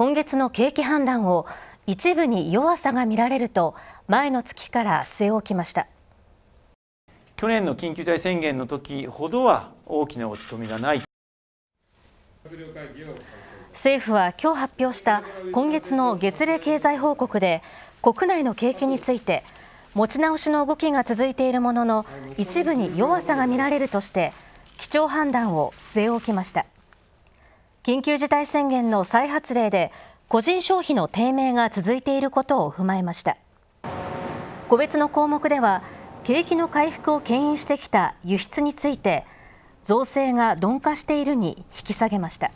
今月の景気判断を一部に弱さが見られると前の月から据え置きました去年の緊急事態宣言の時ほどは大きな落ち込みがない政府は今日発表した今月の月例経済報告で国内の景気について持ち直しの動きが続いているものの一部に弱さが見られるとして基調判断を据え置きました。緊急事態宣言の再発令で個人消費の低迷が続いていることを踏まえました個別の項目では景気の回復を牽引してきた輸出について増税が鈍化しているに引き下げました